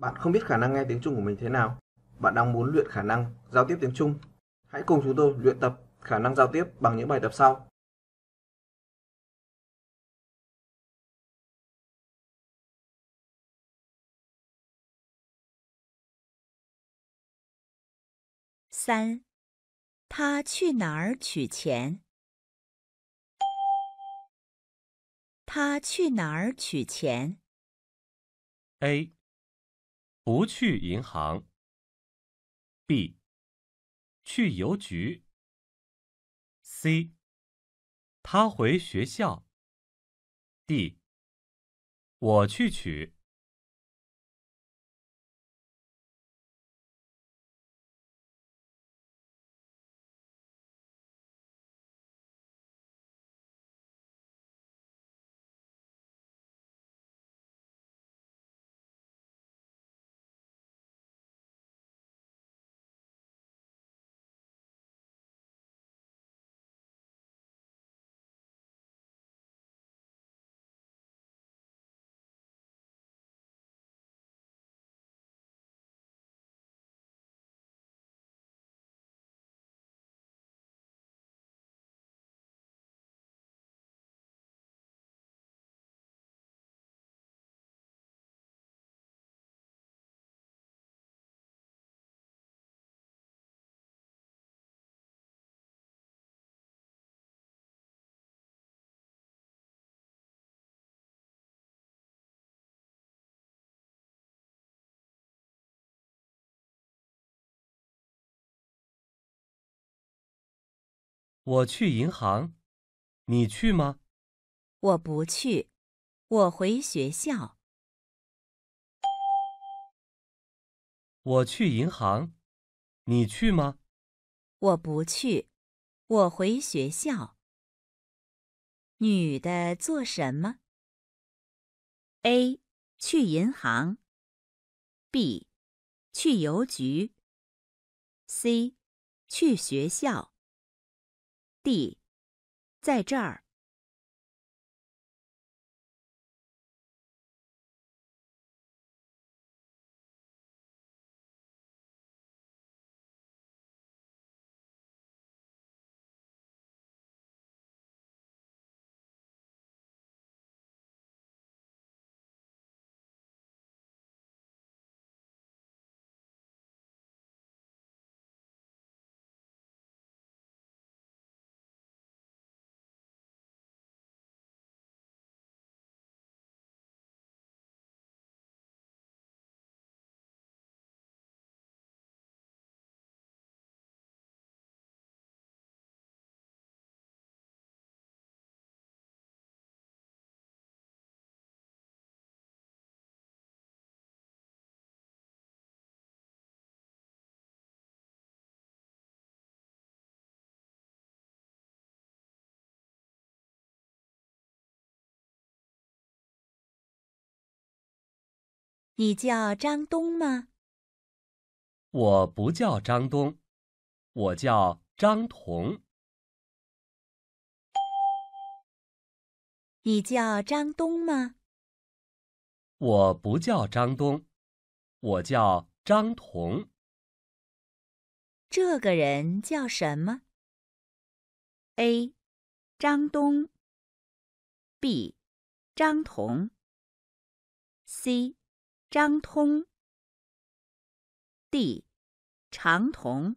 Bạn không biết khả năng nghe tiếng Trung của mình thế nào? Bạn đang muốn luyện khả năng giao tiếp tiếng Trung? Hãy cùng chúng tôi luyện tập khả năng giao tiếp bằng những bài tập sau. San, 他去哪儿取钱？他去哪儿取钱？A. 不去银行。B，去邮局。C，他回学校。D，我去取。我去银行，你去吗？我不去，我回学校。我去银行，你去吗？我不去，我回学校。女的做什么？A 去银行，B 去邮局，C 去学校。地，在这儿。你叫张东吗？我不叫张东，我叫张彤。你叫张东吗？我不叫张东，我叫张彤。这个人叫什么？A. 张东。B. 张彤。C. 张通，D，长同。